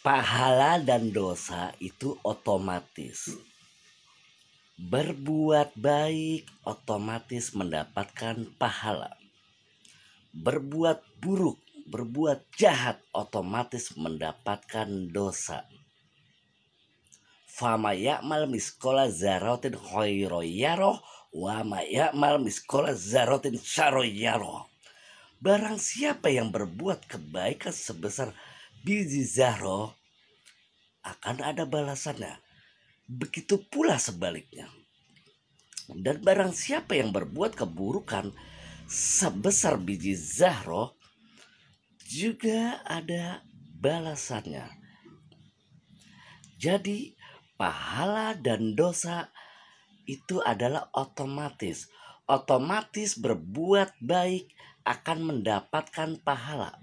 pahala dan dosa itu otomatis. Berbuat baik otomatis mendapatkan pahala. Berbuat buruk, berbuat jahat otomatis mendapatkan dosa. Fama ya'mal miskola zarotin khoiro yaro, wa ma miskola zarotin syaro yaro. Barang siapa yang berbuat kebaikan sebesar biji Zahro akan ada balasannya. Begitu pula sebaliknya. Dan barang siapa yang berbuat keburukan sebesar biji Zahro juga ada balasannya. Jadi pahala dan dosa itu adalah otomatis. Otomatis berbuat baik akan mendapatkan pahala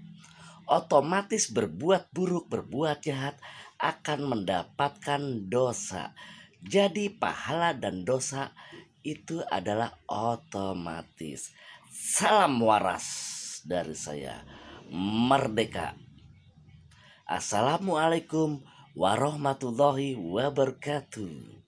otomatis berbuat buruk, berbuat jahat akan mendapatkan dosa. Jadi pahala dan dosa itu adalah otomatis. Salam waras dari saya. Merdeka. Assalamualaikum warahmatullahi wabarakatuh.